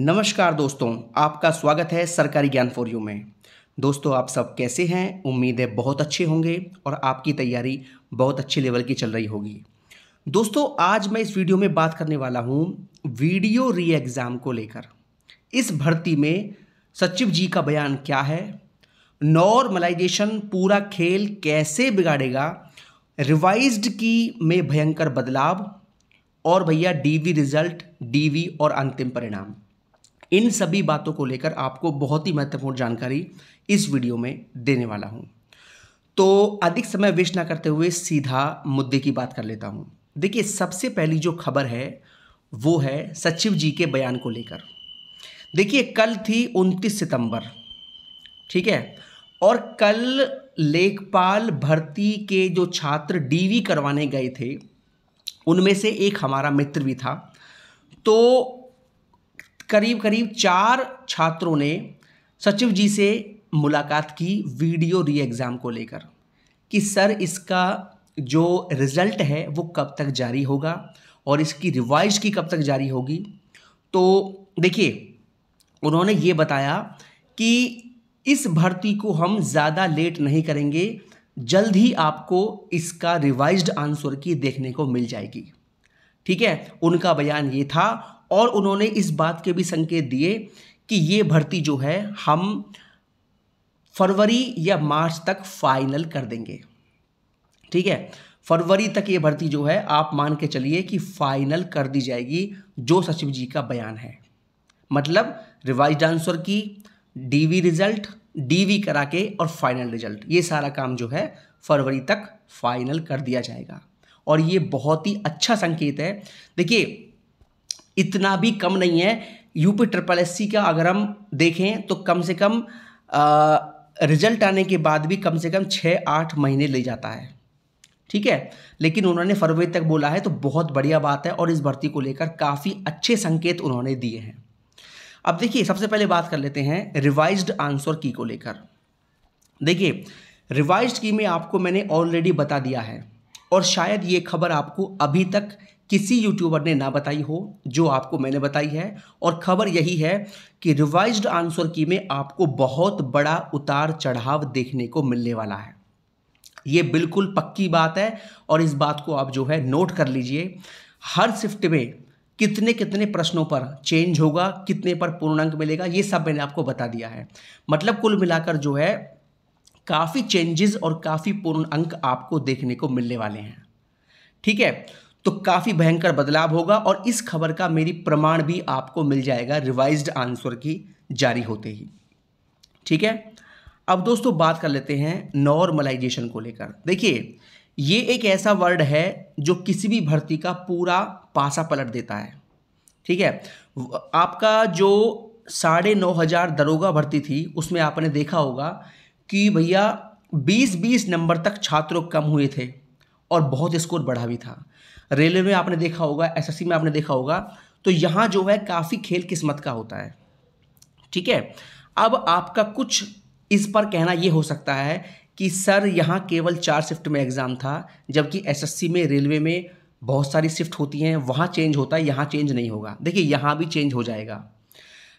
नमस्कार दोस्तों आपका स्वागत है सरकारी ज्ञान फॉर यू में दोस्तों आप सब कैसे हैं उम्मीद है बहुत अच्छे होंगे और आपकी तैयारी बहुत अच्छे लेवल की चल रही होगी दोस्तों आज मैं इस वीडियो में बात करने वाला हूँ वीडियो री एग्ज़ाम को लेकर इस भर्ती में सचिव जी का बयान क्या है नॉर्मलाइजेशन पूरा खेल कैसे बिगाड़ेगा रिवाइज की में भयंकर बदलाव और भैया डीवी रिजल्ट डीवी और अंतिम परिणाम इन सभी बातों को लेकर आपको बहुत ही महत्वपूर्ण जानकारी इस वीडियो में देने वाला हूँ तो अधिक समय वेस्ट ना करते हुए सीधा मुद्दे की बात कर लेता हूँ देखिए सबसे पहली जो खबर है वो है सचिव जी के बयान को लेकर देखिए कल थी 29 सितंबर ठीक है और कल लेखपाल भर्ती के जो छात्र डीवी करवाने गए थे उनमें से एक हमारा मित्र भी था तो करीब करीब चार छात्रों ने सचिव जी से मुलाकात की वीडियो री एग्ज़ाम को लेकर कि सर इसका जो रिज़ल्ट है वो कब तक जारी होगा और इसकी रिवाइज की कब तक जारी होगी तो देखिए उन्होंने ये बताया कि इस भर्ती को हम ज़्यादा लेट नहीं करेंगे जल्द ही आपको इसका रिवाइज्ड आंसर की देखने को मिल जाएगी ठीक है उनका बयान ये था और उन्होंने इस बात के भी संकेत दिए कि ये भर्ती जो है हम फरवरी या मार्च तक फाइनल कर देंगे ठीक है फरवरी तक ये भर्ती जो है आप मान के चलिए कि फाइनल कर दी जाएगी जो सचिव जी का बयान है मतलब revise answer key DV result DV करा के और फाइनल रिजल्ट ये सारा काम जो है फरवरी तक फाइनल कर दिया जाएगा और ये बहुत ही अच्छा संकेत है देखिए इतना भी कम नहीं है यूपी ट्रिपल एस का अगर हम देखें तो कम से कम आ, रिजल्ट आने के बाद भी कम से कम छः आठ महीने ले जाता है ठीक है लेकिन उन्होंने फरवरी तक बोला है तो बहुत बढ़िया बात है और इस भर्ती को लेकर काफ़ी अच्छे संकेत उन्होंने दिए हैं अब देखिए सबसे पहले बात कर लेते हैं रिवाइज्ड आंसर की को लेकर देखिए रिवाइज्ड की में आपको मैंने ऑलरेडी बता दिया है और शायद ये खबर आपको अभी तक किसी यूट्यूबर ने ना बताई हो जो आपको मैंने बताई है और खबर यही है कि रिवाइज्ड आंसर की में आपको बहुत बड़ा उतार चढ़ाव देखने को मिलने वाला है ये बिल्कुल पक्की बात है और इस बात को आप जो है नोट कर लीजिए हर शिफ्ट में कितने कितने प्रश्नों पर चेंज होगा कितने पर पूर्णांक मिलेगा ये सब मैंने आपको बता दिया है मतलब कुल मिलाकर जो है काफ़ी चेंजेस और काफ़ी पूर्ण अंक आपको देखने को मिलने वाले हैं ठीक है तो काफ़ी भयंकर बदलाव होगा और इस खबर का मेरी प्रमाण भी आपको मिल जाएगा रिवाइज्ड आंसर की जारी होते ही ठीक है अब दोस्तों बात कर लेते हैं नॉर्मलाइजेशन को लेकर देखिए ये एक ऐसा वर्ड है जो किसी भी भर्ती का पूरा पासा पलट देता है ठीक है आपका जो साढ़े नौ हज़ार दरोगा भर्ती थी उसमें आपने देखा होगा कि भैया 20-20 नंबर तक छात्रों कम हुए थे और बहुत स्कोर बढ़ा भी था रेलवे में आपने देखा होगा एसएससी में आपने देखा होगा तो यहाँ जो है काफ़ी खेल किस्मत का होता है ठीक है अब आपका कुछ इस पर कहना ये हो सकता है कि सर यहाँ केवल चार शिफ्ट में एग्ज़ाम था जबकि एसएससी में रेलवे में बहुत सारी शिफ्ट होती हैं वहाँ चेंज होता है यहाँ चेंज नहीं होगा देखिए यहाँ भी चेंज हो जाएगा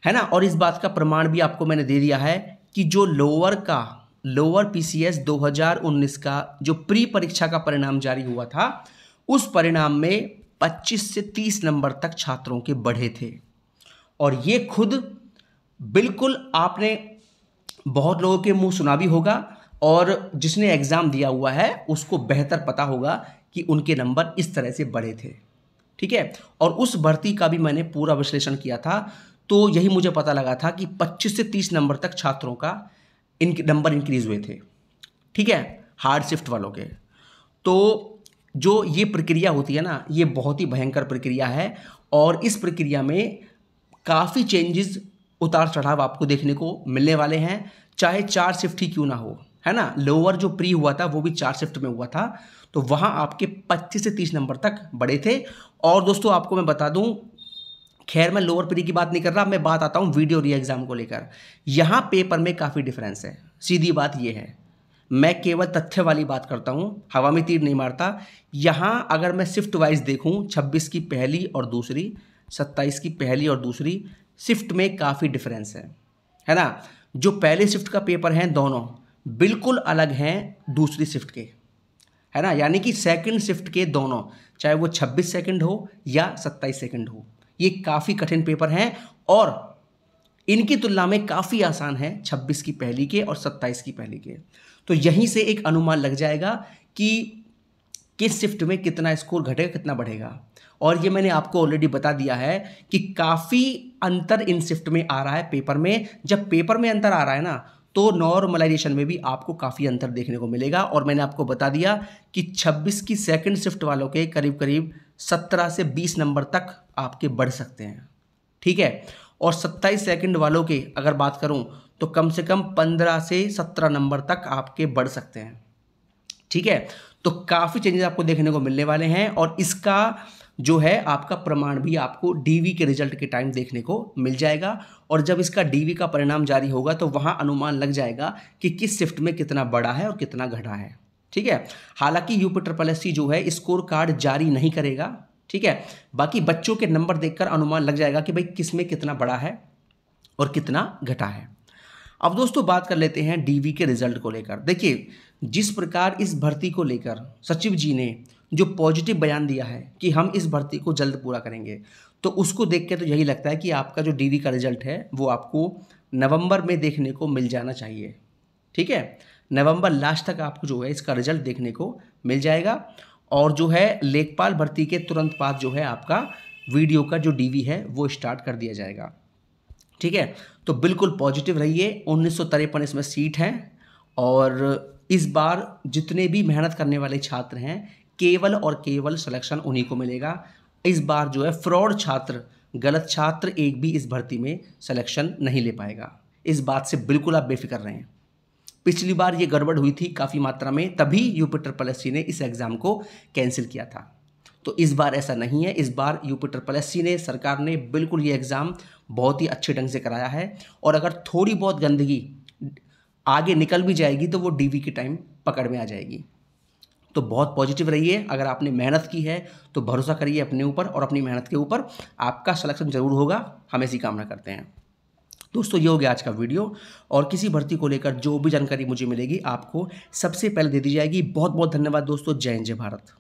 है ना और इस बात का प्रमाण भी आपको मैंने दे दिया है कि जो लोअर का लोअर पीसीएस 2019 का जो प्री परीक्षा का परिणाम जारी हुआ था उस परिणाम में 25 से 30 नंबर तक छात्रों के बढ़े थे और ये खुद बिल्कुल आपने बहुत लोगों के मुंह सुना भी होगा और जिसने एग्ज़ाम दिया हुआ है उसको बेहतर पता होगा कि उनके नंबर इस तरह से बढ़े थे ठीक है और उस भर्ती का भी मैंने पूरा विश्लेषण किया था तो यही मुझे पता लगा था कि 25 से 30 नंबर तक छात्रों का इन नंबर इंक्रीज हुए थे ठीक है हार्ड शिफ्ट वालों के तो जो ये प्रक्रिया होती है ना ये बहुत ही भयंकर प्रक्रिया है और इस प्रक्रिया में काफ़ी चेंजेस उतार चढ़ाव आपको देखने को मिलने वाले हैं चाहे चार शिफ्ट ही क्यों ना हो है ना लोअर जो प्री हुआ था वो भी चार शिफ्ट में हुआ था तो वहाँ आपके 25 से 30 नंबर तक बड़े थे और दोस्तों आपको मैं बता दूँ खैर मैं लोअर पीरी की बात नहीं कर रहा मैं बात आता हूँ वीडियो री एग्ज़ाम को लेकर यहाँ पेपर में काफ़ी डिफरेंस है सीधी बात यह है मैं केवल तथ्य वाली बात करता हूँ हवा में तीर नहीं मारता यहाँ अगर मैं शिफ्ट वाइज देखूँ 26 की पहली और दूसरी 27 की पहली और दूसरी शिफ्ट में काफ़ी डिफरेंस है है ना जो पहले शिफ्ट का पेपर हैं दोनों बिल्कुल अलग हैं दूसरी शिफ्ट के है ना यानी कि सेकंड शिफ्ट के दोनों चाहे वो 26 सेकंड हो या 27 सेकंड हो ये काफ़ी कठिन पेपर हैं और इनकी तुलना में काफ़ी आसान है 26 की पहली के और 27 की पहली के तो यहीं से एक अनुमान लग जाएगा कि किस शिफ्ट में कितना स्कोर घटेगा कितना बढ़ेगा और ये मैंने आपको ऑलरेडी बता दिया है कि काफ़ी अंतर इन शिफ्ट में आ रहा है पेपर में जब पेपर में अंतर आ रहा है ना तो नॉर्मलाइजेशन में भी आपको काफ़ी अंतर देखने को मिलेगा और मैंने आपको बता दिया कि 26 की सेकंड शिफ्ट वालों के करीब करीब सत्रह से बीस नंबर तक आपके बढ़ सकते हैं ठीक है और सत्ताईस सेकंड वालों के अगर बात करूं तो कम से कम पंद्रह से सत्रह नंबर तक आपके बढ़ सकते हैं ठीक है तो काफ़ी चेंजेस आपको देखने को मिलने वाले हैं और इसका जो है आपका प्रमाण भी आपको डीवी के रिजल्ट के टाइम देखने को मिल जाएगा और जब इसका डीवी का परिणाम जारी होगा तो वहाँ अनुमान लग जाएगा कि किस शिफ्ट में कितना बड़ा है और कितना घटा है ठीक है हालांकि यूपी ट्रिपल एस जो है स्कोर कार्ड जारी नहीं करेगा ठीक है बाकी बच्चों के नंबर देखकर अनुमान लग जाएगा कि भाई किस में कितना बड़ा है और कितना घटा है अब दोस्तों बात कर लेते हैं डीवी के रिजल्ट को लेकर देखिए जिस प्रकार इस भर्ती को लेकर सचिव जी ने जो पॉजिटिव बयान दिया है कि हम इस भर्ती को जल्द पूरा करेंगे तो उसको देख के तो यही लगता है कि आपका जो डीवी का रिजल्ट है वो आपको नवंबर में देखने को मिल जाना चाहिए ठीक है नवंबर लास्ट तक आपको जो है इसका रिजल्ट देखने को मिल जाएगा और जो है लेखपाल भर्ती के तुरंत बाद जो है आपका वीडियो का जो डीवी है वो स्टार्ट कर दिया जाएगा ठीक है तो बिल्कुल पॉजिटिव रहिए उन्नीस इसमें सीट हैं और इस बार जितने भी मेहनत करने वाले छात्र हैं केवल और केवल सिलेक्शन उन्हीं को मिलेगा इस बार जो है फ्रॉड छात्र गलत छात्र एक भी इस भर्ती में सिलेक्शन नहीं ले पाएगा इस बात से बिल्कुल आप बेफिक्र रहें पिछली बार ये गड़बड़ हुई थी काफ़ी मात्रा में तभी यूपीटर प्लस सी ने इस एग्ज़ाम को कैंसिल किया था तो इस बार ऐसा नहीं है इस बार यूपीटर प्लस ने सरकार ने बिल्कुल ये एग्ज़ाम बहुत ही अच्छे ढंग से कराया है और अगर थोड़ी बहुत गंदगी आगे निकल भी जाएगी तो वो डी के टाइम पकड़ में आ जाएगी तो बहुत पॉजिटिव रहिए अगर आपने मेहनत की है तो भरोसा करिए अपने ऊपर और अपनी मेहनत के ऊपर आपका सलेक्शन जरूर होगा हम ऐसी कामना करते हैं दोस्तों ये हो गया आज का वीडियो और किसी भर्ती को लेकर जो भी जानकारी मुझे मिलेगी आपको सबसे पहले दे दी जाएगी बहुत बहुत धन्यवाद दोस्तों जय जय भारत